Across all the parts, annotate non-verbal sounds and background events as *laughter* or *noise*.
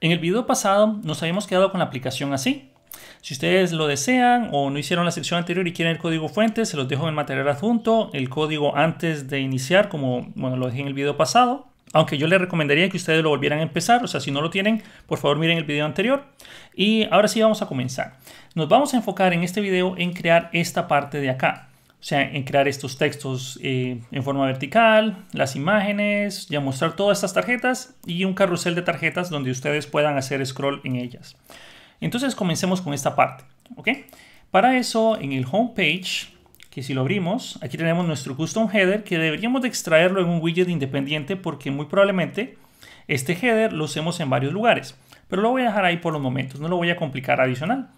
En el video pasado nos habíamos quedado con la aplicación así. Si ustedes lo desean o no hicieron la sección anterior y quieren el código fuente, se los dejo en material adjunto, el código antes de iniciar, como bueno, lo dejé en el video pasado. Aunque yo les recomendaría que ustedes lo volvieran a empezar, o sea, si no lo tienen, por favor miren el video anterior. Y ahora sí vamos a comenzar. Nos vamos a enfocar en este video en crear esta parte de acá. O sea, en crear estos textos eh, en forma vertical, las imágenes, ya mostrar todas estas tarjetas y un carrusel de tarjetas donde ustedes puedan hacer scroll en ellas. Entonces comencemos con esta parte, ¿ok? Para eso, en el homepage, que si lo abrimos, aquí tenemos nuestro custom header que deberíamos de extraerlo en un widget independiente porque muy probablemente este header lo usemos en varios lugares. Pero lo voy a dejar ahí por los momentos, no lo voy a complicar adicional.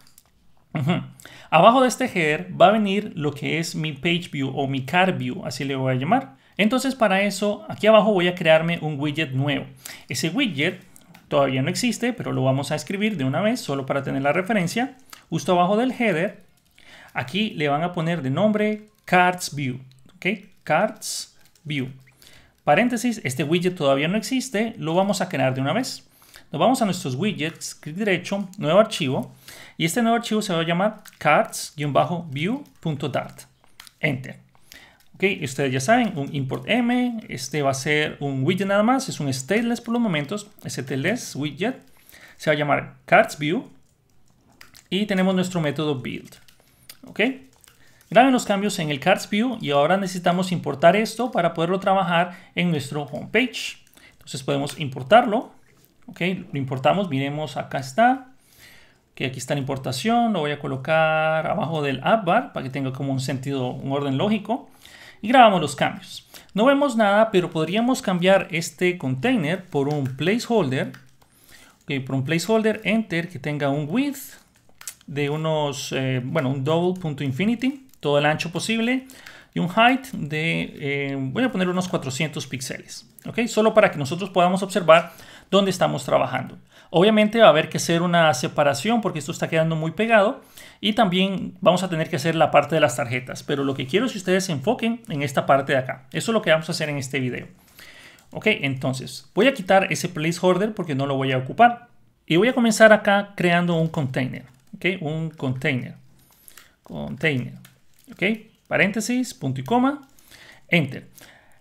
Abajo de este header va a venir lo que es mi page view o mi car view, así le voy a llamar. Entonces para eso, aquí abajo voy a crearme un widget nuevo. Ese widget todavía no existe, pero lo vamos a escribir de una vez, solo para tener la referencia. Justo abajo del header, aquí le van a poner de nombre Cards View. ¿Ok? Cards View. Paréntesis, este widget todavía no existe, lo vamos a crear de una vez. Nos vamos a nuestros widgets, clic derecho, nuevo archivo. Y este nuevo archivo se va a llamar cards-view.dart. Enter. Ok, ustedes ya saben, un import m, este va a ser un widget nada más, es un stateless por los momentos, stateless widget, se va a llamar cards view y tenemos nuestro método build. Ok, graben los cambios en el cards view y ahora necesitamos importar esto para poderlo trabajar en nuestro homepage. Entonces podemos importarlo Ok, lo importamos, miremos, acá está. Que aquí está la importación, lo voy a colocar abajo del app bar para que tenga como un sentido, un orden lógico. Y grabamos los cambios. No vemos nada, pero podríamos cambiar este container por un placeholder. Okay, por un placeholder, enter, que tenga un width de unos, eh, bueno, un double punto infinity, todo el ancho posible y un height de, eh, voy a poner unos 400 píxeles, ¿ok? Solo para que nosotros podamos observar donde estamos trabajando. Obviamente va a haber que hacer una separación porque esto está quedando muy pegado y también vamos a tener que hacer la parte de las tarjetas, pero lo que quiero es que ustedes se enfoquen en esta parte de acá. Eso es lo que vamos a hacer en este video. Ok, entonces voy a quitar ese placeholder porque no lo voy a ocupar y voy a comenzar acá creando un container. Ok, un container. Container. Ok, paréntesis, punto y coma, enter.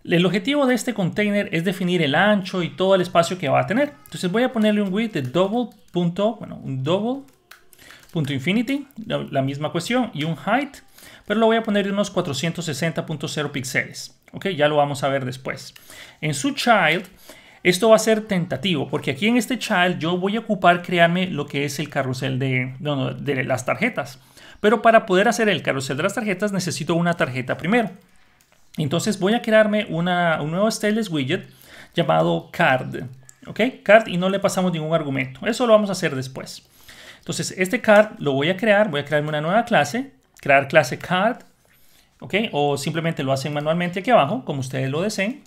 El objetivo de este container es definir el ancho y todo el espacio que va a tener. Entonces voy a ponerle un width de double punto, bueno, un double punto infinity, la, misma cuestión, y un height, pero lo voy a poner de unos 460.0 píxeles. Ok, ya lo vamos a ver después. En su child, esto va a ser tentativo, porque aquí en este child yo voy a ocupar crearme lo que es el carrusel de, de las tarjetas. Pero para poder hacer el carrusel de las tarjetas necesito una tarjeta primero. Entonces voy a crearme un nuevo stateless widget llamado card. ¿Ok? Card y no le pasamos ningún argumento. Eso lo vamos a hacer después. Entonces este card lo voy a crear. Voy a crearme una nueva clase. Crear clase card. ¿Ok? O simplemente lo hacen manualmente aquí abajo, como ustedes lo deseen.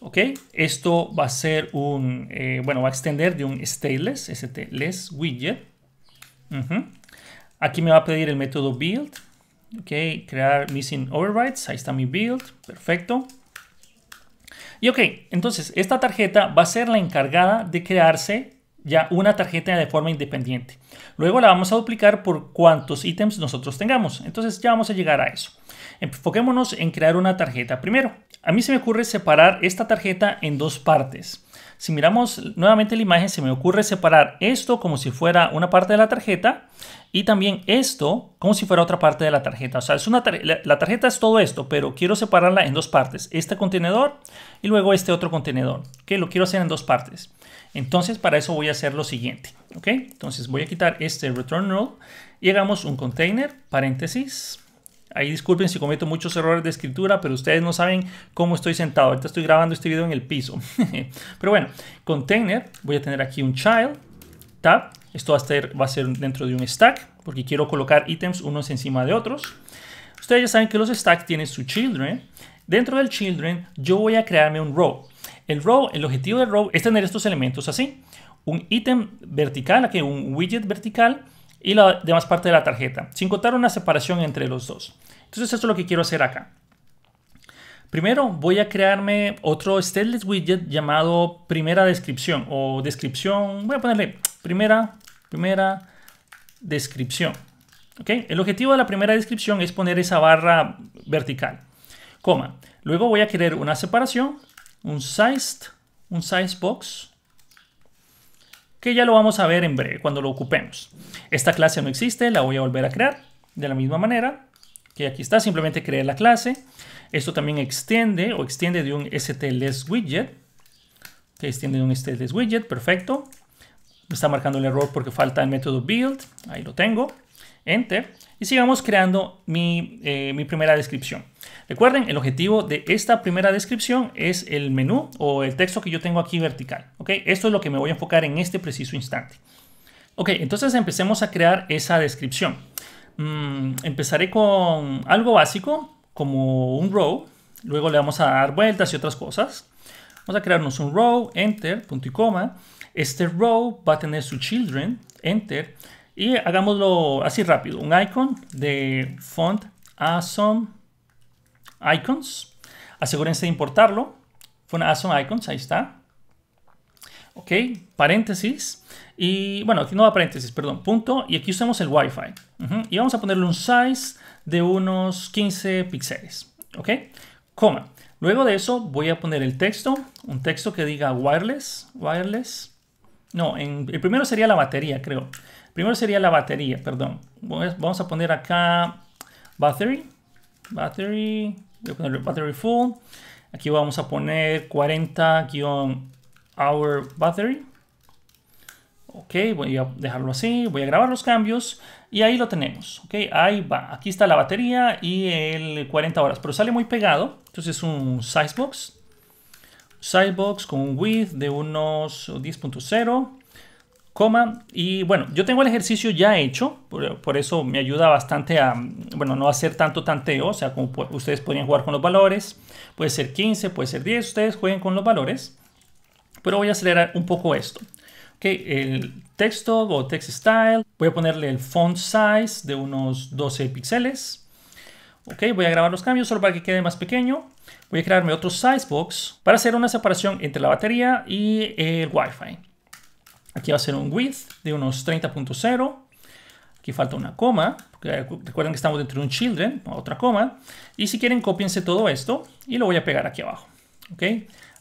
¿Ok? Esto va a ser un, eh, bueno, va a extender de un stateless, widget. Aquí me va a pedir el método build. Ok, crear missing overrides. Ahí está mi build. Perfecto. Y ok, entonces esta tarjeta va a ser la encargada de crearse ya una tarjeta de forma independiente. Luego la vamos a duplicar por cuantos ítems nosotros tengamos. Entonces ya vamos a llegar a eso. Enfoquémonos en crear una tarjeta primero. A mí se me ocurre separar esta tarjeta en dos partes. Si miramos nuevamente la imagen, se me ocurre separar esto como si fuera una parte de la tarjeta y también esto como si fuera otra parte de la tarjeta. O sea, es la, tarjeta es todo esto, pero quiero separarla en dos partes. Este contenedor y luego este otro contenedor. Que lo quiero hacer en dos partes. Entonces, para eso voy a hacer lo siguiente. ¿ok? Entonces, voy a quitar este return null y hagamos un container, paréntesis. Ahí disculpen si cometo muchos errores de escritura, pero ustedes no saben cómo estoy sentado. Ahorita estoy grabando este video en el piso. *laughs* pero bueno, container, voy a tener aquí un child, tab, esto va a, ser, va a ser dentro de un stack, porque quiero colocar ítems unos encima de otros. Ustedes ya saben que los stacks tienen su children. Dentro del children yo voy a crearme un row. El row, el objetivo del row es tener estos elementos así. Un ítem vertical, aquí un widget vertical y la demás parte de la tarjeta, sin contar una separación entre los dos. Entonces esto es lo que quiero hacer acá. Primero voy a crearme otro stateless widget llamado primera descripción o descripción, voy a ponerle Primera, primera descripción. El objetivo de la primera descripción es poner esa barra vertical. Coma. Luego voy a querer una separación, un sized, un size box, que ya lo vamos a ver en breve cuando lo ocupemos. Esta clase no existe, la voy a volver a crear de la misma manera que aquí está, simplemente creé la clase. Esto también extiende o extiende de un stless widget, que extiende de un stless widget, perfecto está marcando el error porque falta el método build, ahí lo tengo, enter, y sigamos creando eh, mi, primera descripción. Recuerden, el objetivo de esta primera descripción es el menú o el texto que yo tengo aquí vertical, Esto es lo que me voy a enfocar en este preciso instante. Ok, entonces empecemos a crear esa descripción. Mm, empezaré con algo básico, como un row, luego le vamos a dar vueltas y otras cosas. Vamos a crearnos un row, enter, punto y coma, este row va a tener su children, enter, y hagámoslo así rápido, un icon de font awesome icons. Asegúrense de importarlo. Font awesome icons, ahí está. Ok, paréntesis. Y bueno, aquí no va paréntesis, perdón, punto. Y aquí usamos el wifi Y vamos a ponerle un size de unos 15 píxeles. Ok, coma. Luego de eso voy a poner el texto, un texto que diga wireless, wireless. No, en, el primero sería la batería, creo. primero sería la batería, perdón. Vamos a poner acá battery. Battery. Voy a poner battery full. Aquí vamos a poner 40-hour battery. Ok, voy a dejarlo así. Voy a grabar los cambios. Y ahí lo tenemos. Ok, ahí va. Aquí está la batería y el 40 horas. Pero sale muy pegado. Entonces es un sizebox. box Sidebox con un width de unos 10.0, y bueno, yo tengo el ejercicio ya hecho, por, eso me ayuda bastante a, bueno, no hacer tanto tanteo, o sea, como ustedes podrían jugar con los valores, puede ser 15, puede ser 10, ustedes jueguen con los valores, pero voy a acelerar un poco esto. Ok, el texto o text style, voy a ponerle el font size de unos 12 píxeles, Ok, voy a grabar los cambios solo para que quede más pequeño. Voy a crearme otro size box para hacer una separación entre la batería y el Wi-Fi. Aquí va a ser un width de unos 30.0. Aquí falta una coma, recuerden que estamos dentro de un children, otra coma. Y si quieren, cópiense todo esto y lo voy a pegar aquí abajo. ¿ok?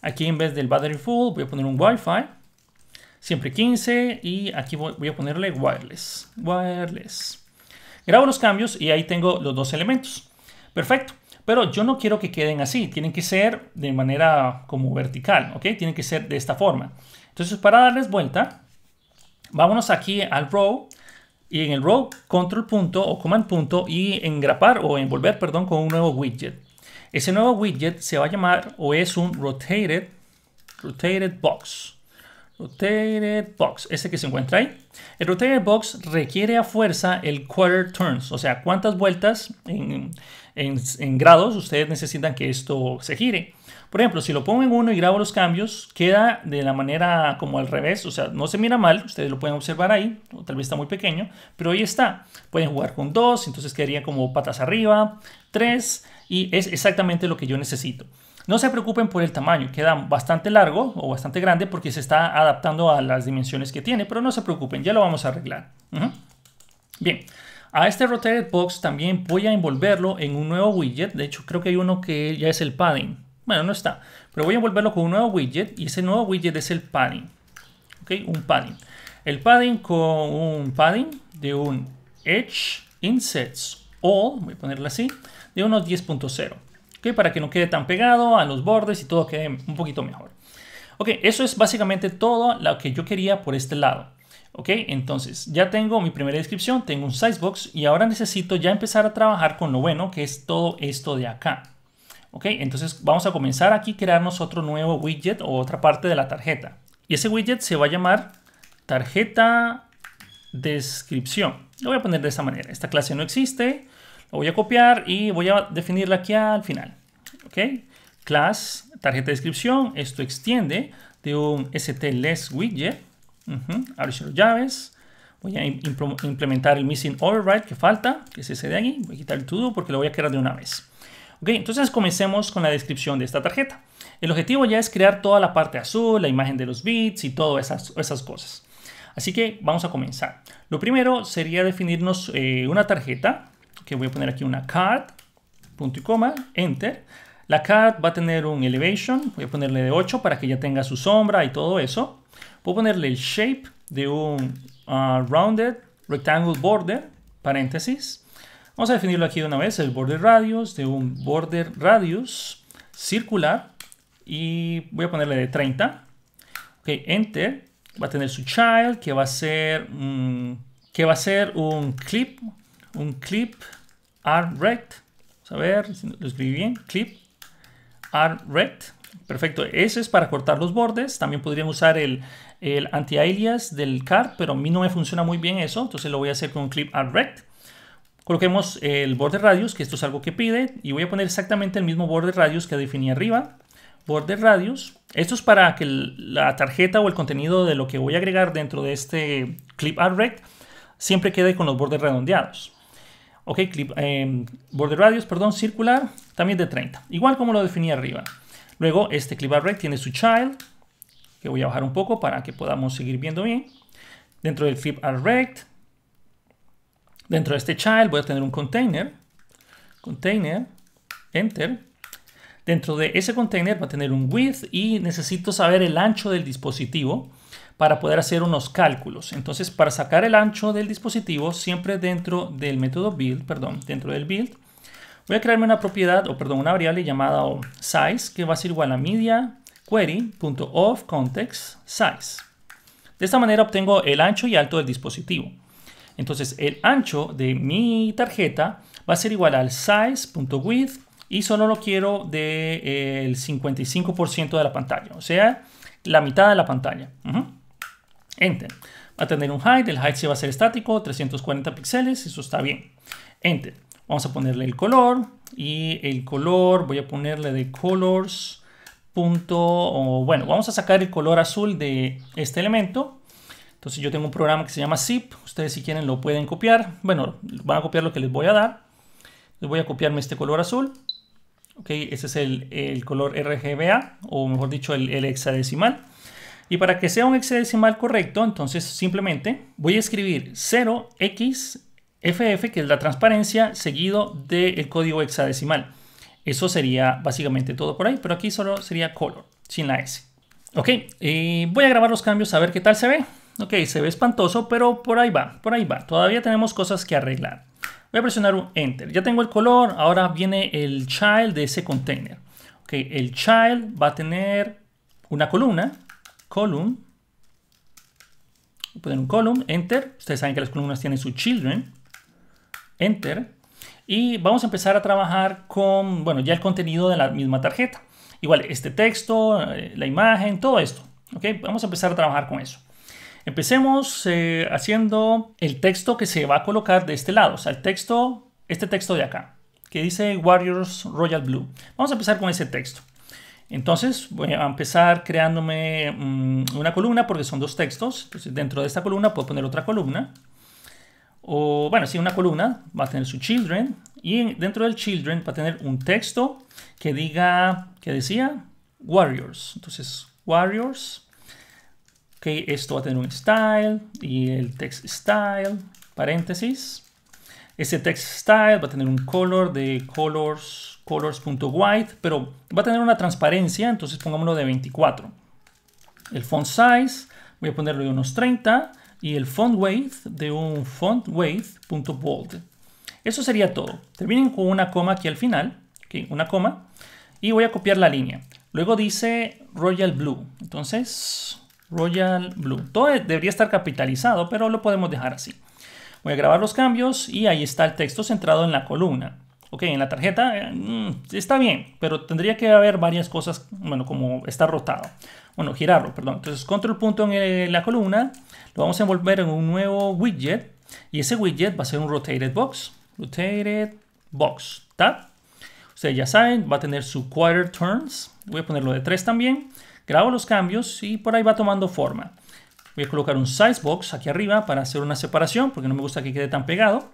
Aquí en vez del battery full voy a poner un Wi-Fi, siempre 15, y aquí voy a ponerle wireless. Wireless. Grabo los cambios y ahí tengo los dos elementos. Perfecto. Pero yo no quiero que queden así, tienen que ser de manera como vertical, ¿ok? Tienen que ser de esta forma. Entonces, para darles vuelta, vámonos aquí al row y en el row control punto o command punto y engrapar o envolver, perdón, con un nuevo widget. Ese nuevo widget se va a llamar o es un rotated, rotated box. Rotated Box, ese que se encuentra ahí. El Rotated Box requiere a fuerza el quarter turns, o sea, cuántas vueltas en, en, grados, ustedes necesitan que esto se gire. Por ejemplo, si lo pongo en uno y grabo los cambios, queda de la manera como al revés, o sea, no se mira mal, ustedes lo pueden observar ahí, o tal vez está muy pequeño, pero ahí está. Pueden jugar con dos, entonces quedaría como patas arriba, 3 y es exactamente lo que yo necesito. No se preocupen por el tamaño, queda bastante largo o bastante grande porque se está adaptando a las dimensiones que tiene, pero no se preocupen, ya lo vamos a arreglar. Bien, a este Rotated Box también voy a envolverlo en un nuevo widget. De hecho, creo que hay uno que ya es el padding. Bueno, no está. Pero voy a envolverlo con un nuevo widget y ese nuevo widget es el padding. ¿Ok? Un padding. El padding con un padding de un Edge Insets All, voy a ponerlo así, de unos 10.0. ¿Ok? Para que no quede tan pegado a los bordes y todo quede un poquito mejor. Ok, eso es básicamente todo lo que yo quería por este lado. Ok, entonces ya tengo mi primera descripción, tengo un sizebox y ahora necesito ya empezar a trabajar con lo bueno que es todo esto de acá. Ok, entonces vamos a comenzar aquí a crearnos otro nuevo widget o otra parte de la tarjeta. Y ese widget se va a llamar tarjeta descripción. Lo voy a poner de esta manera. Esta clase no existe, lo voy a copiar y voy a definirla aquí al final. Ok, class tarjeta descripción, esto extiende de un stless widget Uh los llaves. Voy a implementar el missing override que falta, que es ese de aquí. Voy a quitar el todo porque lo voy a crear de una vez. Ok, entonces comencemos con la descripción de esta tarjeta. El objetivo ya es crear toda la parte azul, la imagen de los bits y todas esas, esas cosas. Así que vamos a comenzar. Lo primero sería definirnos eh, una tarjeta, que voy a poner aquí una card, punto y coma, enter. La card va a tener un elevation, voy a ponerle de 8 para que ya tenga su sombra y todo eso a ponerle el shape de un ah, rounded rectangle border, paréntesis. Vamos a definirlo aquí de una vez, el border radius de un border radius circular y voy a ponerle de 30. Ok, enter, va a tener su child que va a ser, mm, que va a ser un clip, un clip rect. Vamos a ver si lo escribí bien, clip rect. Perfecto, ese es para cortar los bordes. También podríamos usar el, el anti-alias del card pero a mí no me funciona muy bien eso, entonces lo voy a hacer con clip add rect. Coloquemos el border radius, que esto es algo que pide, y voy a poner exactamente el mismo border radius que definí arriba. Border radius, esto es para que la tarjeta o el contenido de lo que voy a agregar dentro de este clip add rect siempre quede con los bordes redondeados. Ok, clip, borde em, border radius, perdón, circular, también de 30. Igual como lo definí arriba. Luego este clip at rect tiene su child, que voy a bajar un poco para que podamos seguir viendo bien. Dentro del flip dentro de este child voy a tener un container, container, enter. Dentro de ese container va a tener un width y necesito saber el ancho del dispositivo para poder hacer unos cálculos. Entonces, para sacar el ancho del dispositivo, siempre dentro del método build, perdón, dentro del build, voy a crearme una propiedad, o perdón, una variable llamada size, que va a ser igual a media context size. De esta manera obtengo el ancho y alto del dispositivo. Entonces el ancho de mi tarjeta va a ser igual al size.width y solo lo quiero del eh, 55% de la pantalla, o sea, la mitad de la pantalla. Enter. Va a tener un height, el height se va a ser estático, 340 píxeles, eso está bien. Enter. Vamos a ponerle el color y el color voy a ponerle de colors punto, o bueno, vamos a sacar el color azul de este elemento. Entonces yo tengo un programa que se llama zip, ustedes si quieren lo pueden copiar, bueno, van a copiar lo que les voy a dar. Les voy a copiarme este color azul, ok, ese es el, color RGBA, o mejor dicho el, hexadecimal. Y para que sea un hexadecimal correcto, entonces simplemente voy a escribir 0xff, que es la transparencia, seguido del código hexadecimal. Eso sería básicamente todo por ahí, pero aquí solo sería color, sin la S. Ok, eh, voy a grabar los cambios a ver qué tal se ve. Ok, se ve espantoso, pero por ahí va, por ahí va. Todavía tenemos cosas que arreglar. Voy a presionar un Enter. Ya tengo el color, ahora viene el child de ese container. Ok, el child va a tener una columna, column. Voy a poner un column, Enter. Ustedes saben que las columnas tienen su children. Enter. Y vamos a empezar a trabajar con, bueno, ya el contenido de la misma tarjeta. Igual, este texto, eh, la imagen, todo esto. ¿Ok? Vamos a empezar a trabajar con eso. Empecemos eh, haciendo el texto que se va a colocar de este lado. O sea, el texto, este texto de acá, que dice Warriors Royal Blue. Vamos a empezar con ese texto. Entonces voy a empezar creándome mm, una columna porque son dos textos. dentro de esta columna puedo poner otra columna o bueno, si una columna, va a tener su children, y dentro del children va a tener un texto que diga, que decía, warriors. Entonces, warriors, que esto va a tener un style, y el text style, paréntesis. Ese text style va a tener un color de colors, colors.white, pero va a tener una transparencia, entonces pongámoslo de 24. El font size, voy a ponerlo de unos 30, y el font weight de un font-weight bold. Eso sería todo. Terminen con una coma aquí al final, una coma, y voy a copiar la línea. Luego dice Royal Blue, entonces Royal Blue. Todo e-, debería estar capitalizado, pero lo podemos dejar así. Voy a grabar los cambios y ahí está el texto centrado en la columna ok, en la tarjeta mm, está bien, pero tendría que haber varias cosas, bueno, como está rotado. Bueno, girarlo, perdón. Entonces, control punto en eh, la columna, lo vamos a envolver en un nuevo widget y ese widget va a ser un rotated box. Rotated box, ¿está? Ustedes ya saben, va a tener su quarter turns. Voy a ponerlo de 3 también. Grabo los cambios y por ahí va tomando forma. Voy a colocar un size box aquí arriba para hacer una separación porque no me gusta que quede tan pegado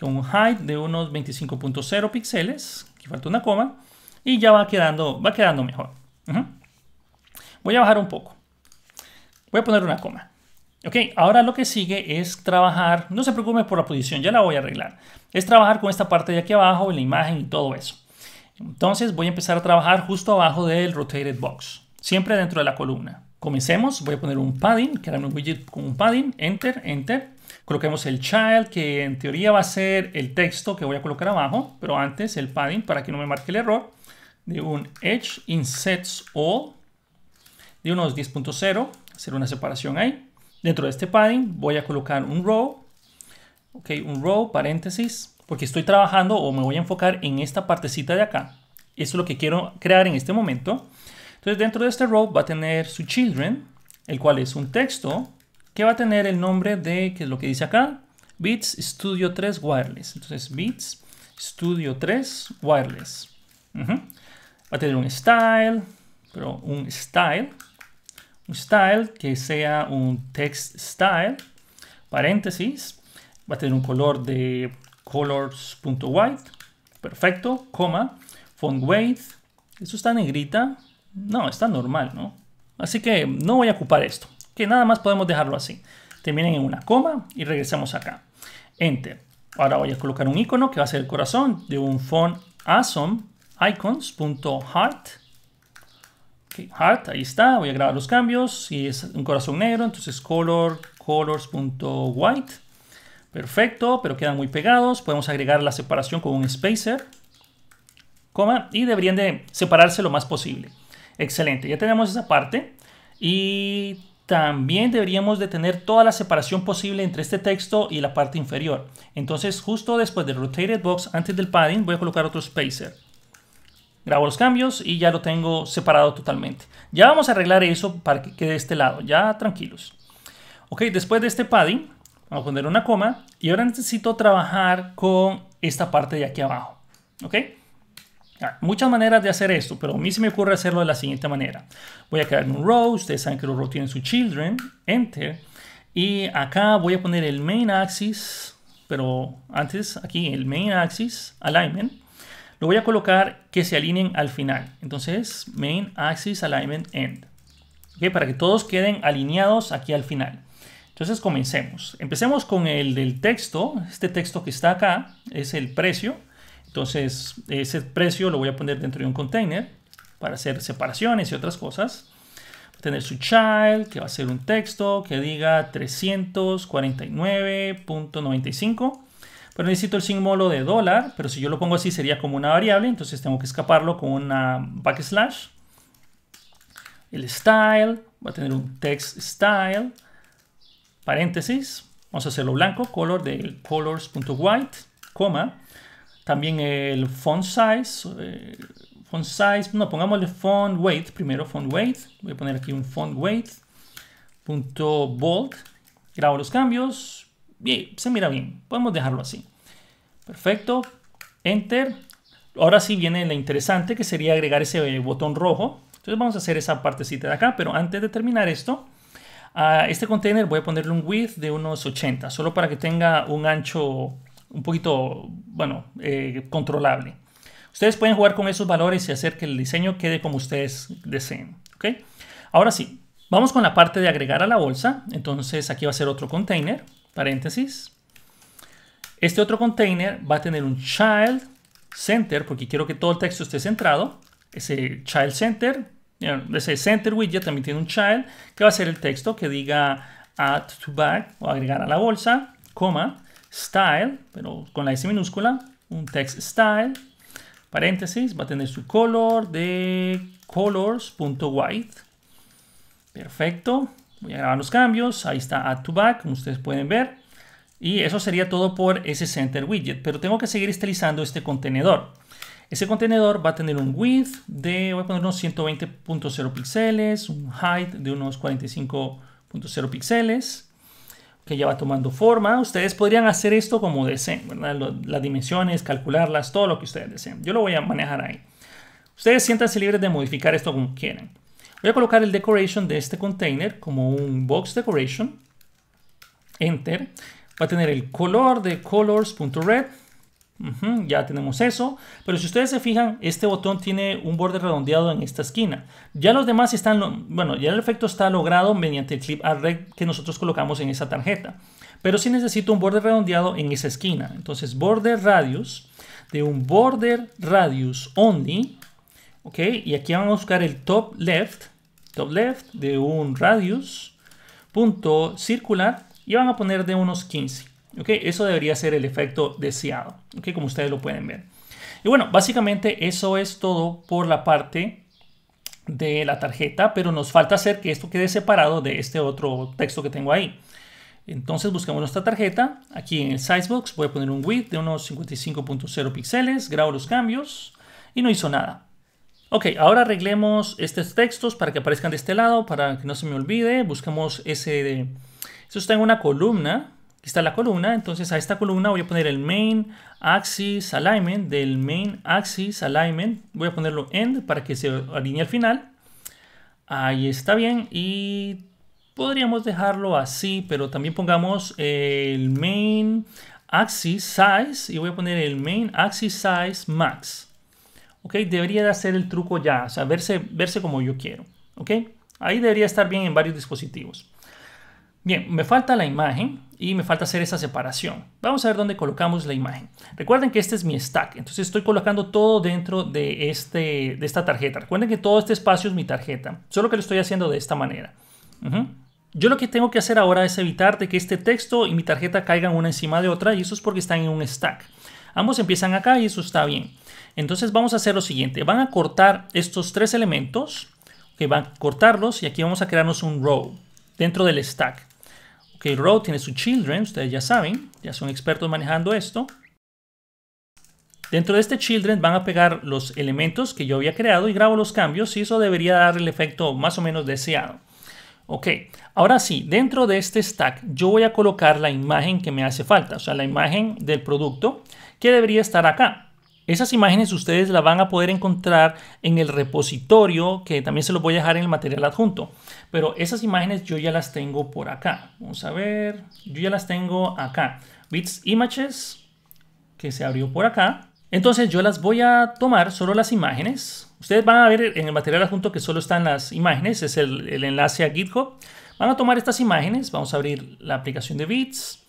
con un height de unos 25.0 píxeles, aquí falta una coma, y ya va quedando, va quedando mejor. Voy a bajar un poco. Voy a poner una coma. Ok, ahora lo que sigue es trabajar, no se preocupe por la posición, ya la voy a arreglar. Es trabajar con esta parte de aquí abajo, en la imagen y todo eso. Entonces voy a empezar a trabajar justo abajo del rotated box, siempre dentro de la columna. Comencemos, voy a poner un padding, era un widget con un padding, enter, enter, Coloquemos el child, que en teoría va a ser el texto que voy a colocar abajo, pero antes el padding para que no me marque el error, de un edge insets all de unos 10.0, hacer una separación ahí. Dentro de este padding voy a colocar un row, ok, un row, paréntesis, porque estoy trabajando o me voy a enfocar en esta partecita de acá. Eso es lo que quiero crear en este momento. Entonces dentro de este row va a tener su children, el cual es un texto que va a tener el nombre de, que es lo que dice acá, Bits Studio 3 Wireless. Entonces, Bits Studio 3 Wireless. Va a tener un style, pero un style, un style que sea un text style, paréntesis, va a tener un color de colors.white, perfecto, coma, font weight, Esto está negrita, no, está normal, ¿no? Así que no voy a ocupar esto que nada más podemos dejarlo así. Terminen en una coma y regresamos acá. Enter. Ahora voy a colocar un icono que va a ser el corazón de un font awesome icons.heart. Okay, heart, ahí está. Voy a grabar los cambios. Si es un corazón negro, entonces color, colors.white. Perfecto, pero quedan muy pegados. Podemos agregar la separación con un spacer, coma, y deberían de separarse lo más posible. Excelente, ya tenemos esa parte. Y también deberíamos de tener toda la separación posible entre este texto y la parte inferior. Entonces, justo después del Rotated Box, antes del padding, voy a colocar otro spacer. Grabo los cambios y ya lo tengo separado totalmente. Ya vamos a arreglar eso para que quede de este lado, ya tranquilos. Ok, después de este padding, vamos a poner una coma y ahora necesito trabajar con esta parte de aquí abajo. ¿Ok? Ah, muchas maneras de hacer esto, pero a mí se me ocurre hacerlo de la siguiente manera. Voy a crear un row, ustedes saben que los rows tienen su children, enter, y acá voy a poner el main axis, pero antes aquí el main axis alignment, lo voy a colocar que se alineen al final. Entonces, main axis alignment end, para que todos queden alineados aquí al final. Entonces comencemos. Empecemos con el del texto. Este texto que está acá es el precio. Entonces, ese precio lo voy a poner dentro de un container para hacer separaciones y otras cosas. Voy a tener su child, que va a ser un texto que diga 349.95. Pero necesito el símbolo de dólar, pero si yo lo pongo así sería como una variable, entonces tengo que escaparlo con una backslash. El style va a tener un text style, paréntesis, vamos a hacerlo blanco, color del colors.white, coma, también el font size. Eh, font size, no, pongámosle font weight primero, font weight. Voy a poner aquí un font weight. Punto bold. Grabo los cambios. Bien, se mira bien. Podemos dejarlo así. Perfecto. Enter. Ahora sí viene lo interesante que sería agregar ese eh, botón rojo. Entonces vamos a hacer esa partecita de acá, pero antes de terminar esto, a este container voy a ponerle un width de unos 80, solo para que tenga un ancho un poquito, bueno, eh, controlable. Ustedes pueden jugar con esos valores y hacer que el diseño quede como ustedes deseen. ¿okay? Ahora sí, vamos con la parte de agregar a la bolsa. Entonces aquí va a ser otro container, paréntesis. Este otro container va a tener un child center, porque quiero que todo el texto esté centrado. Ese child center, eh, ese center widget también tiene un child, que va a ser el texto que diga add to bag o agregar a la bolsa, coma, style, pero con la S minúscula, un text style, paréntesis, va a tener su color de colors.white. Perfecto. Voy a grabar los cambios. Ahí está add to back, como ustedes pueden ver. Y eso sería todo por ese center widget. Pero tengo que seguir estilizando este contenedor. Ese contenedor va a tener un width de, voy a poner unos 120.0 píxeles, un height de unos 45.0 píxeles que ya va tomando forma. Ustedes podrían hacer esto como deseen, ¿verdad? las dimensiones, calcularlas, todo lo que ustedes deseen. Yo lo voy a manejar ahí. Ustedes siéntanse libres de modificar esto como quieren. Voy a colocar el decoration de este container como un box decoration. Enter. Va a tener el color de colors.red ya tenemos eso, pero si ustedes se fijan, este botón tiene un borde redondeado en esta esquina. Ya los demás están, bueno, ya el efecto está logrado mediante el clip array que nosotros colocamos en esa tarjeta. Pero si necesito un borde redondeado en esa esquina. Entonces, border radius, de un border radius only, ok, y aquí vamos a buscar el top left, top left de un radius, punto circular, y van a poner de unos 15. Eso debería ser el efecto deseado, Como ustedes lo pueden ver. Y bueno, básicamente eso es todo por la parte de la tarjeta, pero nos falta hacer que esto quede separado de este otro texto que tengo ahí. Entonces buscamos nuestra tarjeta, aquí en el Sizebox voy a poner un width de unos 55.0 píxeles, grabo los cambios y no hizo nada. Ok, ahora arreglemos estos textos para que aparezcan de este lado, para que no se me olvide. Buscamos ese... De... Eso está en una columna, está la columna, entonces a esta columna voy a poner el main axis alignment, del main axis alignment voy a ponerlo end para que se alinee al final. Ahí está bien y podríamos dejarlo así, pero también pongamos el main axis size y voy a poner el main axis size max. Ok, debería de hacer el truco ya, o sea, verse, verse como yo quiero. Ok, ahí debería estar bien en varios dispositivos. Bien, me falta la imagen y me falta hacer esa separación. Vamos a ver dónde colocamos la imagen. Recuerden que este es mi stack, entonces estoy colocando todo dentro de, este, de esta tarjeta. Recuerden que todo este espacio es mi tarjeta, solo que lo estoy haciendo de esta manera. Yo lo que tengo que hacer ahora es evitar de que este texto y mi tarjeta caigan una encima de otra y eso es porque están en un stack. Ambos empiezan acá y eso está bien. Entonces vamos a hacer lo siguiente, van a cortar estos tres elementos, que van a cortarlos y aquí vamos a crearnos un row dentro del stack. Road row tiene su Children, ustedes ya saben, ya son expertos manejando esto. Dentro de este Children van a pegar los elementos que yo había creado y grabo los cambios y eso debería dar el efecto más o menos deseado. Ok, ahora sí, dentro de este stack yo voy a colocar la imagen que me hace falta, o sea, la imagen del producto que debería estar acá. Esas imágenes ustedes las van a poder encontrar en el repositorio que también se los voy a dejar en el material adjunto. Pero esas imágenes yo ya las tengo por acá. Vamos a ver, yo ya las tengo acá. Bits Images, que se abrió por acá. Entonces yo las voy a tomar solo las imágenes. Ustedes van a ver en el material adjunto que solo están las imágenes, es el, enlace a GitHub. Van a tomar estas imágenes, vamos a abrir la aplicación de Bits.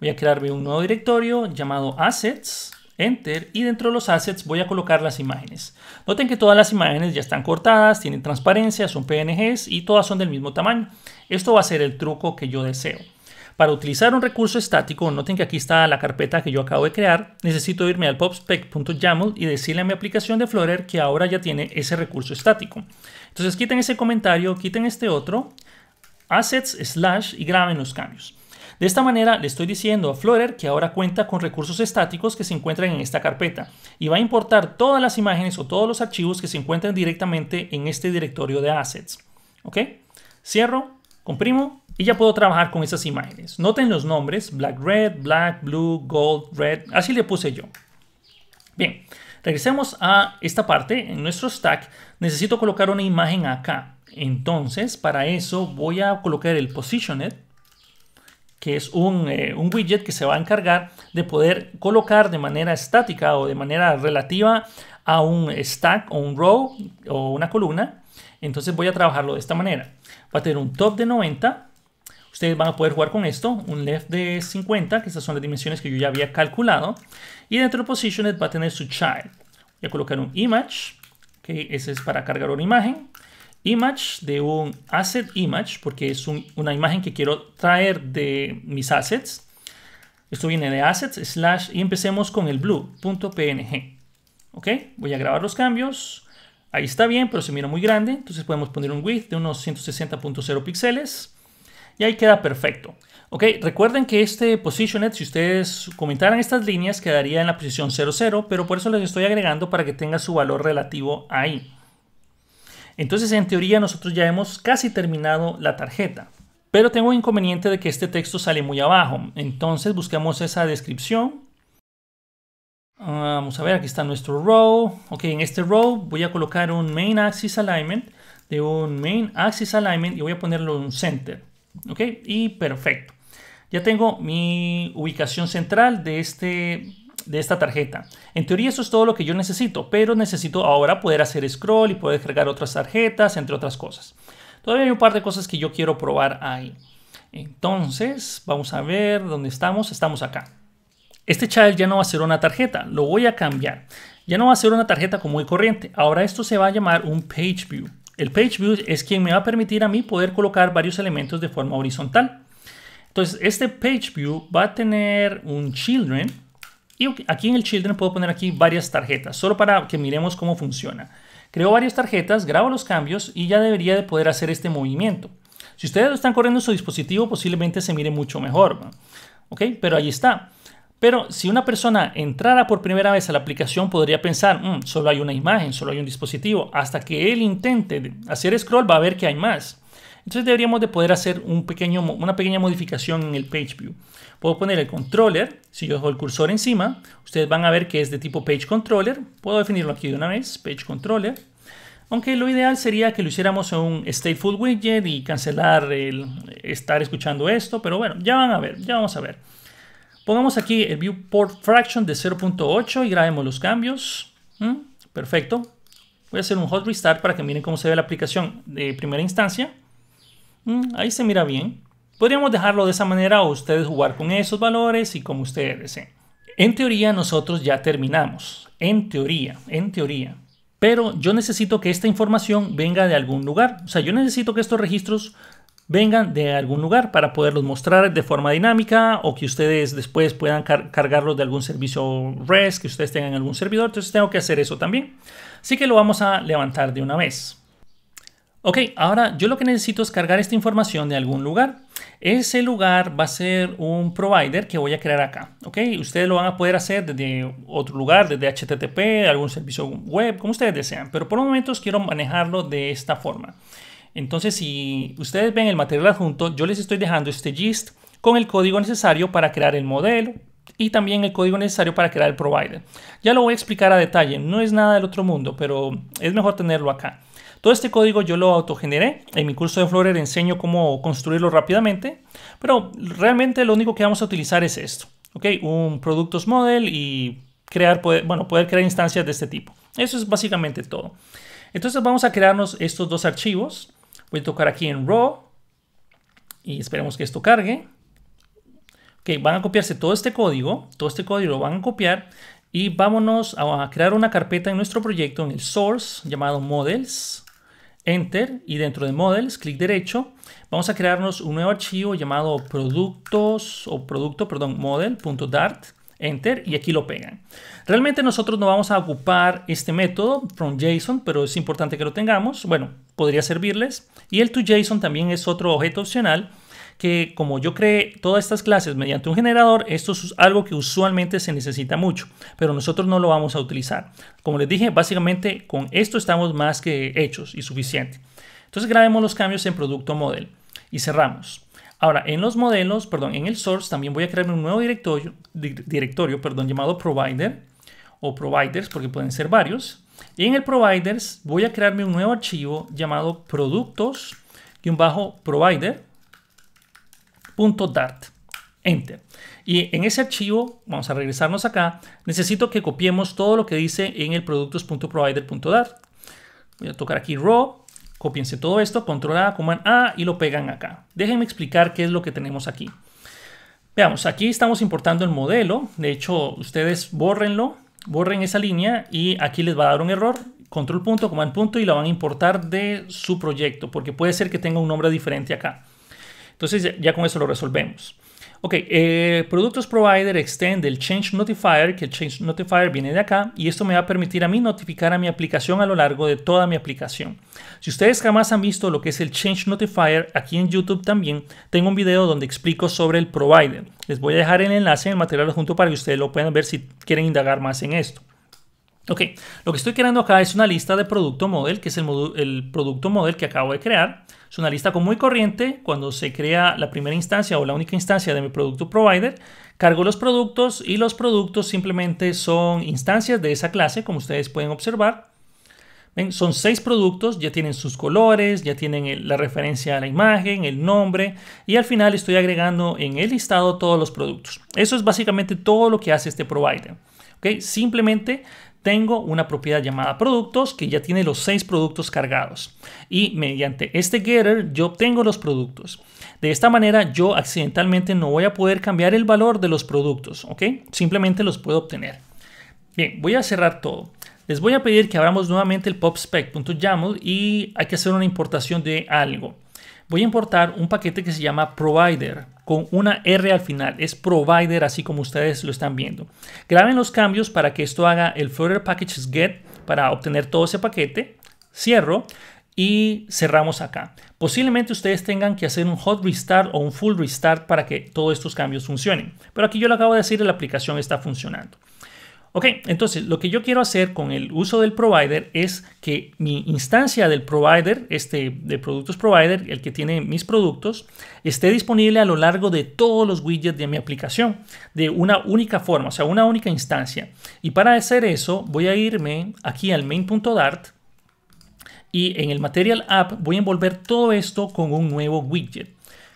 Voy a crearme un nuevo directorio llamado Assets Enter y dentro de los assets voy a colocar las imágenes. Noten que todas las imágenes ya están cortadas, tienen transparencia, son PNGs y todas son del mismo tamaño. Esto va a ser el truco que yo deseo. Para utilizar un recurso estático, noten que aquí está la carpeta que yo acabo de crear, necesito irme al popspec.yaml y decirle a mi aplicación de Flutter que ahora ya tiene ese recurso estático. Entonces quiten ese comentario, quiten este otro, assets slash y graben los cambios. De esta manera le estoy diciendo a Flutter que ahora cuenta con recursos estáticos que se encuentran en esta carpeta y va a importar todas las imágenes o todos los archivos que se encuentran directamente en este directorio de assets. ¿Ok? Cierro, comprimo y ya puedo trabajar con esas imágenes. Noten los nombres, black, red, black, blue, gold, red, así le puse yo. Bien, regresemos a esta parte, en nuestro stack necesito colocar una imagen acá. Entonces, para eso voy a colocar el positioned que es eh, un, widget que se va a encargar de poder colocar de manera estática o de manera relativa a un stack o un row o una columna. Entonces voy a trabajarlo de esta manera. Va a tener un top de 90. Ustedes van a poder jugar con esto, un left de 50, que esas son las dimensiones que yo ya había calculado. Y dentro de positions va a tener su child. Voy a colocar un image, que ese es para cargar una imagen image de un asset image, porque es una imagen que quiero traer de mis assets. Esto viene de assets slash y empecemos con el blue.png. ¿Ok? Voy a grabar los cambios. Ahí está bien, pero se mira muy grande. Entonces podemos poner un width de unos 160.0 píxeles. Y ahí queda perfecto. Ok, recuerden que este positioned, si ustedes comentaran estas líneas, quedaría en la posición 00, pero por eso les estoy agregando para que tenga su valor relativo ahí. Entonces en teoría nosotros ya hemos casi terminado la tarjeta. Pero tengo inconveniente de que este texto sale muy abajo. Entonces buscamos esa descripción. Ah, vamos a ver, aquí está nuestro row. Ok, en este row voy a colocar un main axis alignment de un main axis alignment y voy a ponerlo en un center. Ok, y perfecto. Ya tengo mi ubicación central de, este, de esta tarjeta. En teoría eso es todo lo que yo necesito, pero necesito ahora poder hacer scroll y poder cargar otras tarjetas, entre otras cosas. Todavía hay un par de cosas que yo quiero probar ahí. Entonces, vamos a ver dónde estamos. Estamos acá. Este child ya no va a ser una tarjeta, lo voy a cambiar. Ya no va a ser una tarjeta como muy corriente. Ahora esto se va a llamar un page view. El page view es quien me va a permitir a mí poder colocar varios elementos de forma horizontal. Entonces, este page view va a tener un children aquí en el Children puedo poner aquí varias tarjetas, solo para que miremos cómo funciona. Creo varias tarjetas, grabo los cambios y ya debería de poder hacer este movimiento. Si ustedes lo están corriendo en su dispositivo, posiblemente se mire mucho mejor. ¿Ok? Pero ahí está. Pero si una persona entrara por primera vez a la aplicación, podría pensar, mm, solo hay una imagen, solo hay un dispositivo. Hasta que él intente hacer scroll, va a ver que hay más. Entonces deberíamos de poder hacer una pequeña modificación en el page view. Puedo poner el controller, si yo dejo el cursor encima, ustedes van a ver que es de tipo page controller. Puedo definirlo aquí de una vez, page controller. Aunque lo ideal sería que lo hiciéramos en un stateful widget y cancelar el estar escuchando esto, pero bueno, ya van a ver, ya vamos a ver. Pongamos aquí el viewport fraction de 0.8 y grabemos los cambios. ¿Mm? Perfecto. Voy a hacer un hot restart para que miren cómo se ve la aplicación de primera instancia. Mm, ahí se mira bien. Podríamos dejarlo de esa manera o ustedes jugar con esos valores y como ustedes deseen. En teoría nosotros ya terminamos. En teoría, en teoría. Pero yo necesito que esta información venga de algún lugar. O sea, yo necesito que estos registros vengan de algún lugar para poderlos mostrar de forma dinámica o que ustedes después puedan cargarlos de algún servicio REST que ustedes tengan algún servidor. Entonces tengo que hacer eso también. Así que lo vamos a levantar de una vez. Ok, ahora yo lo que necesito es cargar esta información de algún lugar. Ese lugar va a ser un provider que voy a crear acá. Ok, ustedes lo van a poder hacer desde otro lugar, desde HTTP, algún servicio web, como ustedes desean. Pero por momentos quiero manejarlo de esta forma. Entonces, si ustedes ven el material adjunto, yo les estoy dejando este gist con el código necesario para crear el modelo y también el código necesario para crear el provider. Ya lo voy a explicar a detalle, no es nada del otro mundo, pero es mejor tenerlo acá. Todo este código yo lo autogeneré. En mi curso de Flutter enseño cómo construirlo rápidamente, pero realmente lo único que vamos a utilizar es esto. ¿ok? Un productos model y crear, poder, bueno, poder crear instancias de este tipo. Eso es básicamente todo. Entonces vamos a crearnos estos dos archivos. Voy a tocar aquí en RAW y esperemos que esto cargue. Ok, van a copiarse todo este código, todo este código lo van a copiar y vámonos a crear una carpeta en nuestro proyecto en el source llamado models. Enter y dentro de Models, clic derecho, vamos a crearnos un nuevo archivo llamado productos o producto, perdón, model.dart. Enter y aquí lo pegan. Realmente nosotros no vamos a ocupar este método from JSON, pero es importante que lo tengamos. Bueno, podría servirles. Y el toJSON también es otro objeto opcional que como yo creé todas estas clases mediante un generador, esto es algo que usualmente se necesita mucho, pero nosotros no lo vamos a utilizar. Como les dije, básicamente con esto estamos más que hechos y suficiente. Entonces grabemos los cambios en producto model y cerramos. Ahora, en los modelos, perdón, en el source también voy a crearme un nuevo directorio, directorio perdón, llamado provider o providers, porque pueden ser varios. Y en el providers voy a crearme un nuevo archivo llamado productos-provider y un bajo .dart. Enter. Y en ese archivo, vamos a regresarnos acá, necesito que copiemos todo lo que dice en el productos.provider.dart. Voy a tocar aquí raw, copiense todo esto, control A, command A y lo pegan acá. Déjenme explicar qué es lo que tenemos aquí. Veamos, aquí estamos importando el modelo. De hecho, ustedes bórrenlo, borren esa línea y aquí les va a dar un error. Control punto, command punto y la van a importar de su proyecto porque puede ser que tenga un nombre diferente acá. Entonces ya con eso lo resolvemos. Ok, eh, Productos Provider Extend, el Change Notifier, que el Change Notifier viene de acá, y esto me va a permitir a mí notificar a mi aplicación a lo largo de toda mi aplicación. Si ustedes jamás han visto lo que es el Change Notifier, aquí en YouTube también tengo un video donde explico sobre el provider. Les voy a dejar el enlace en el material junto para que ustedes lo puedan ver si quieren indagar más en esto. Ok, lo que estoy creando acá es una lista de producto model, que es el, producto model que acabo de crear. Es una lista muy corriente. Cuando se crea la primera instancia o la única instancia de mi producto provider, cargo los productos y los productos simplemente son instancias de esa clase, como ustedes pueden observar. Son seis productos, ya tienen sus colores, ya tienen la referencia a la imagen, el nombre y al final estoy agregando en el listado todos los productos. Eso es básicamente todo lo que hace este provider. ¿Okay? Simplemente tengo una propiedad llamada productos que ya tiene los seis productos cargados. Y mediante este getter yo obtengo los productos. De esta manera yo accidentalmente no voy a poder cambiar el valor de los productos, ¿ok? Simplemente los puedo obtener. Bien, voy a cerrar todo. Les voy a pedir que abramos nuevamente el popspec.yaml y hay que hacer una importación de algo. Voy a importar un paquete que se llama provider con una R al final, es provider así como ustedes lo están viendo. Graben los cambios para que esto haga el flutter packages get para obtener todo ese paquete. Cierro y cerramos acá. Posiblemente ustedes tengan que hacer un hot restart o un full restart para que todos estos cambios funcionen. Pero aquí yo lo acabo de decir la aplicación está funcionando. Ok, entonces lo que yo quiero hacer con el uso del provider es que mi instancia del provider, este de productos provider, el que tiene mis productos, esté disponible a lo largo de todos los widgets de mi aplicación, de una única forma, o sea, una única instancia. Y para hacer eso voy a irme aquí al main.dart y en el material app voy a envolver todo esto con un nuevo widget.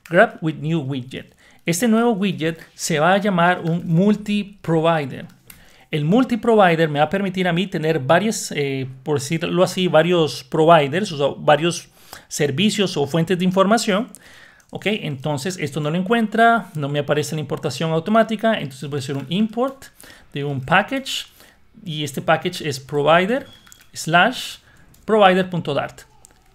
Grab with new widget. Este nuevo widget se va a llamar un multi-provider. El multi-provider me va a permitir a mí tener varios, eh, por decirlo así, varios providers, o sea, varios servicios o fuentes de información. Ok, entonces esto no lo encuentra, no me aparece la importación automática, entonces voy a hacer un import de un package y este package es provider slash provider.dart.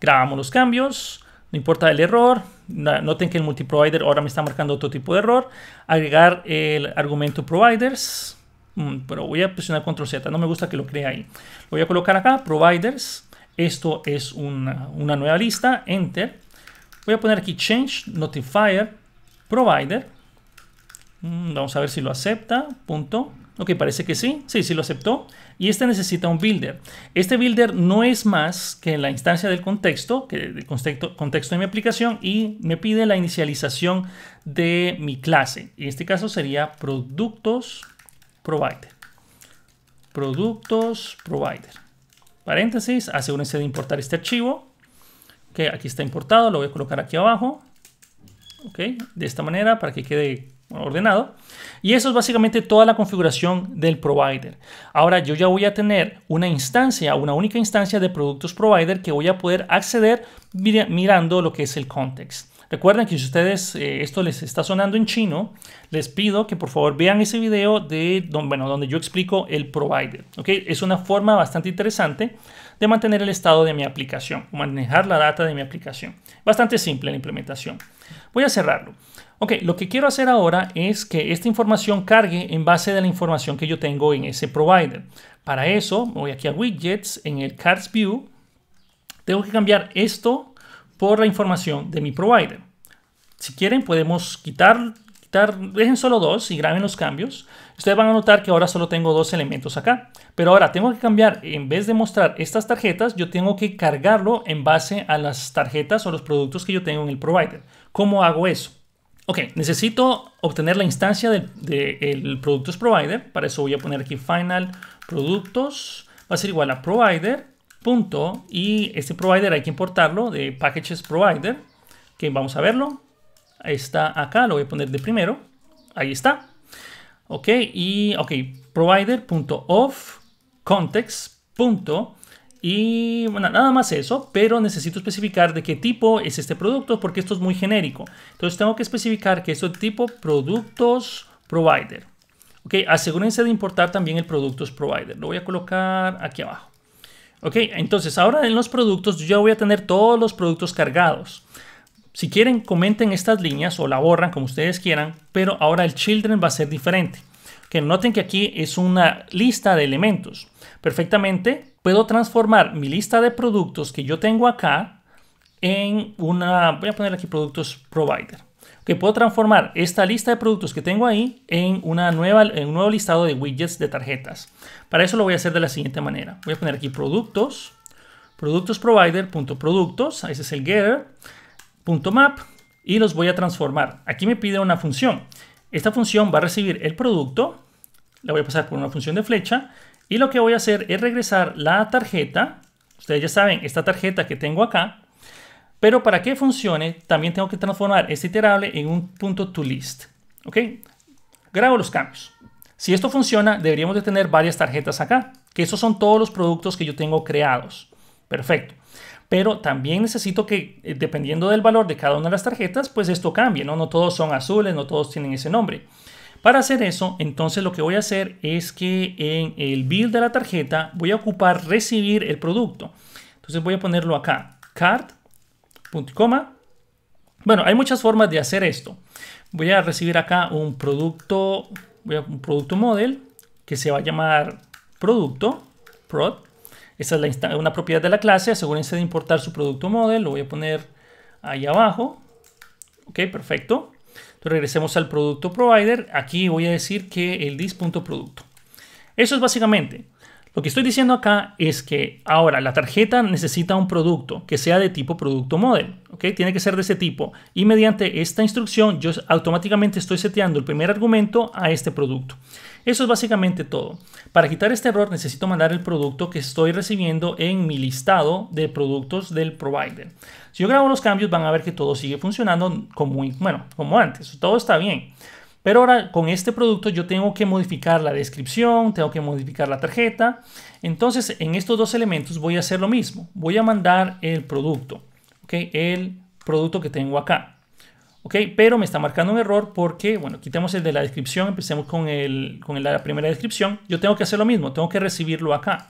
Grabamos los cambios, no importa el error, noten que el multiprovider ahora me está marcando otro tipo de error, agregar el argumento providers, Mm, pero voy a presionar control Z, no me gusta que lo cree ahí. voy a colocar acá, providers, esto es una, nueva lista, enter. Voy a poner aquí change notifier provider. Mm, vamos a ver si lo acepta, punto. Ok, parece que sí, sí, sí lo aceptó. Y este necesita un builder. Este builder no es más que la instancia del contexto, que el contexto, contexto de mi aplicación, y me pide la inicialización de mi clase. En este caso sería productos provider. Productos provider. Paréntesis, asegúrense de importar este archivo. que aquí está importado, lo voy a colocar aquí abajo. Ok, de esta manera para que quede ordenado. Y eso es básicamente toda la configuración del provider. Ahora yo ya voy a tener una instancia, una única instancia de productos provider que voy a poder acceder mirando lo que es el context. Recuerden que si ustedes eh, esto les está sonando en chino, les pido que por favor vean ese video de don, bueno, donde yo explico el provider. ¿okay? Es una forma bastante interesante de mantener el estado de mi aplicación, manejar la data de mi aplicación. Bastante simple la implementación. Voy a cerrarlo. lo que quiero hacer ahora es que esta información cargue en base de la información que yo tengo en ese provider. Para eso, voy aquí a Widgets, en el Cards View, tengo que cambiar esto por la información de mi provider. Si quieren podemos quitar, quitar, dejen solo dos y graben los cambios. Ustedes van a notar que ahora solo tengo dos elementos acá. Pero ahora tengo que cambiar, en vez de mostrar estas tarjetas, yo tengo que cargarlo en base a las tarjetas o los productos que yo tengo en el provider. ¿Cómo hago eso? Ok, necesito obtener la instancia del Productos Provider. Para eso voy a poner aquí Final Productos. Va a ser igual a Provider. Punto. Y este provider hay que importarlo de packages provider. Que vamos a verlo. Está acá, lo voy a poner de primero. Ahí está. Ok, y ok, provider.of context. Punto. Y bueno, nada más eso, pero necesito especificar de qué tipo es este producto porque esto es muy genérico. Entonces tengo que especificar que es el tipo productos provider. Ok, asegúrense de importar también el productos provider. Lo voy a colocar aquí abajo. Ok, entonces ahora en los productos yo voy a tener todos los productos cargados. Si quieren, comenten estas líneas o la borran como ustedes quieran, pero ahora el children va a ser diferente. Que noten que aquí es una lista de elementos. Perfectamente puedo transformar mi lista de productos que yo tengo acá en una, voy a poner aquí productos provider que puedo transformar esta lista de productos que tengo ahí en, una nueva, un nuevo listado de widgets de tarjetas. Para eso lo voy a hacer de la siguiente manera. Voy a poner aquí productos, productosprovider.productos, ese es el .map, y los voy a transformar. Aquí me pide una función. Esta función va a recibir el producto, la voy a pasar por una función de flecha y lo que voy a hacer es regresar la tarjeta. Ustedes ya saben, esta tarjeta que tengo acá, pero para que funcione, también tengo que transformar este iterable en un punto to list. ¿Ok? Grabo los cambios. Si esto funciona, deberíamos de tener varias tarjetas acá, que esos son todos los productos que yo tengo creados. Perfecto. Pero también necesito que, eh, dependiendo del valor de cada una de las tarjetas, pues esto cambie, ¿no? No todos son azules, no todos tienen ese nombre. Para hacer eso, entonces lo que voy a hacer es que en el build de la tarjeta voy a ocupar recibir el producto. Entonces voy a ponerlo acá, card punto y coma. Bueno, hay muchas formas de hacer esto. Voy a recibir acá un producto, voy a un producto model que se va a llamar producto, prod. Esa es una propiedad de la clase. Asegúrense de importar su producto model. Lo voy a poner ahí abajo. Ok, perfecto. Entonces regresemos al producto provider. Aquí voy a decir que el dis.producto. Eso es básicamente. Lo que estoy diciendo acá es que ahora la tarjeta necesita un producto que sea de tipo producto model, Tiene que ser de ese tipo. Y mediante esta instrucción yo automáticamente estoy seteando el primer argumento a este producto. Eso es básicamente todo. Para quitar este error necesito mandar el producto que estoy recibiendo en mi listado de productos del provider. Si yo grabo los cambios van a ver que todo sigue funcionando como, bueno, como antes. Todo está bien. Pero ahora con este producto yo tengo que modificar la descripción, tengo que modificar la tarjeta. Entonces en estos dos elementos voy a hacer lo mismo. Voy a mandar el producto, El producto que tengo acá. Pero me está marcando un error porque, bueno, quitemos el de la descripción, empecemos con, con la primera descripción. Yo tengo que hacer lo mismo, tengo que recibirlo acá.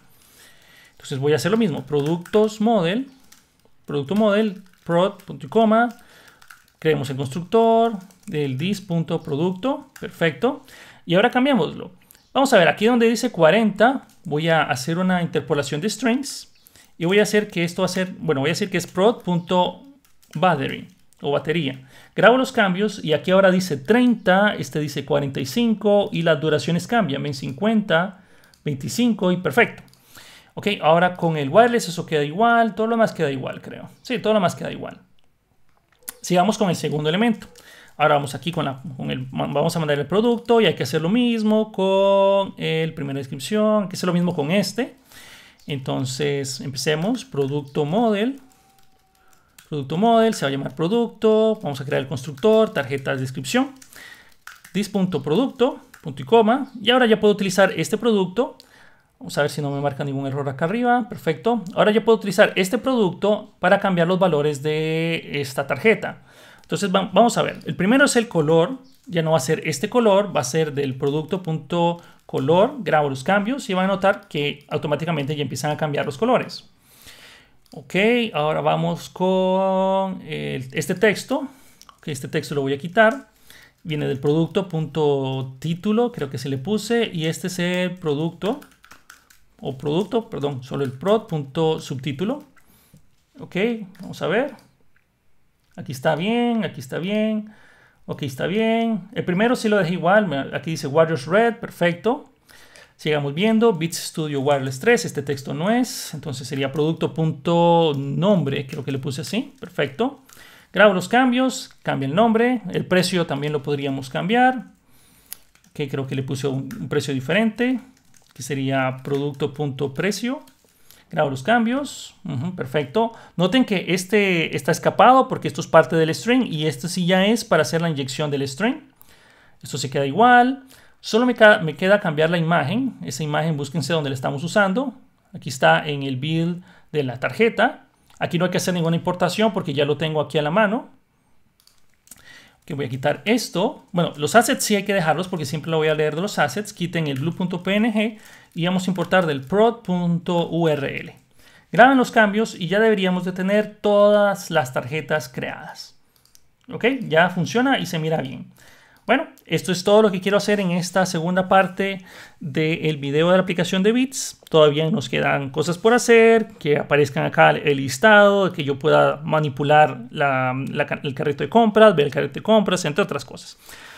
Entonces voy a hacer lo mismo, productos model, producto model, prod, Creemos el constructor del dis.producto. Perfecto. Y ahora cambiémoslo. Vamos a ver, aquí donde dice 40, voy a hacer una interpolación de strings. Y voy a hacer que esto va a ser, bueno, voy a decir que es prod.battery o batería. Grabo los cambios y aquí ahora dice 30, este dice 45 y las duraciones cambian, ven 50, 25 y perfecto. Ok, ahora con el wireless eso queda igual, todo lo más queda igual creo. Sí, todo lo más queda igual. Sigamos con el segundo elemento. Ahora vamos aquí con, el, vamos a mandar el producto y hay que hacer lo mismo con el primera descripción, que es lo mismo con este. Entonces empecemos, producto model, producto model, se va a llamar producto, vamos a crear el constructor, tarjeta de descripción, dis.producto, punto y coma, y ahora ya puedo utilizar este producto Vamos a ver si no me marca ningún error acá arriba. Perfecto. Ahora yo puedo utilizar este producto para cambiar los valores de esta tarjeta. Entonces vamos a ver. El primero es el color. Ya no va a ser este color, va a ser del producto.color. Grabo los cambios y van a notar que automáticamente ya empiezan a cambiar los colores. Ok, ahora vamos con este texto. este texto lo voy a quitar. Viene del producto.título, creo que se le puse. Y este es el producto o producto, perdón, solo el prod.subtítulo. Ok, vamos a ver. Aquí está bien, aquí está bien. Ok, está bien. El primero sí lo dejé igual. Aquí dice Warriors Red, perfecto. Sigamos viendo. Bits Studio Wireless 3. Este texto no es. Entonces sería producto.nombre. Creo que le puse así. Perfecto. Grabo los cambios. Cambia el nombre. El precio también lo podríamos cambiar. Que creo que le puse un precio diferente sería producto punto precio Grabo los cambios. perfecto. Noten que este está escapado porque esto es parte del string y esto sí ya es para hacer la inyección del string. Esto se queda igual. Solo me, me queda cambiar la imagen. Esa imagen búsquense donde la estamos usando. Aquí está en el build de la tarjeta. Aquí no hay que hacer ninguna importación porque ya lo tengo aquí a la mano que voy a quitar esto. Bueno, los assets sí hay que dejarlos porque siempre lo voy a leer de los assets. Quiten el blue.png y vamos a importar del prod.url. Graben los cambios y ya deberíamos de tener todas las tarjetas creadas. ¿Ok? Ya funciona y se mira bien. Bueno, esto es todo lo que quiero hacer en esta segunda parte del video de la aplicación de Bits. Todavía nos quedan cosas por hacer, que aparezcan acá el listado, que yo pueda manipular el carrito de compras, ver el carrito de compras, entre otras cosas.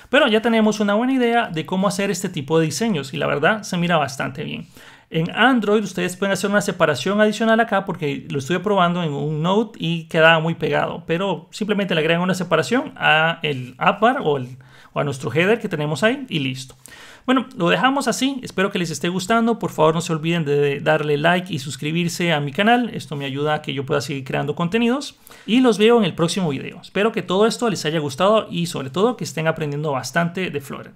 Pero ya tenemos una buena idea de cómo hacer este tipo de diseños y la verdad se mira bastante bien. En Android ustedes pueden hacer una separación adicional acá porque lo estuve probando en un Note y quedaba muy pegado, pero simplemente le agregan una separación a el app bar o el a nuestro header que tenemos ahí y listo. Bueno, lo dejamos así, espero que les esté gustando, por favor no se olviden de darle like y suscribirse a mi canal, esto me ayuda a que yo pueda seguir creando contenidos y los veo en el próximo video. Espero que todo esto les haya gustado y sobre todo que estén aprendiendo bastante de Flora.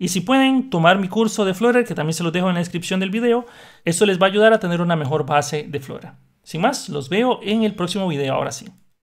Y si pueden tomar mi curso de Flora, que también se los dejo en la descripción del video, esto les va a ayudar a tener una mejor base de Flora. Sin más, los veo en el próximo video ahora sí.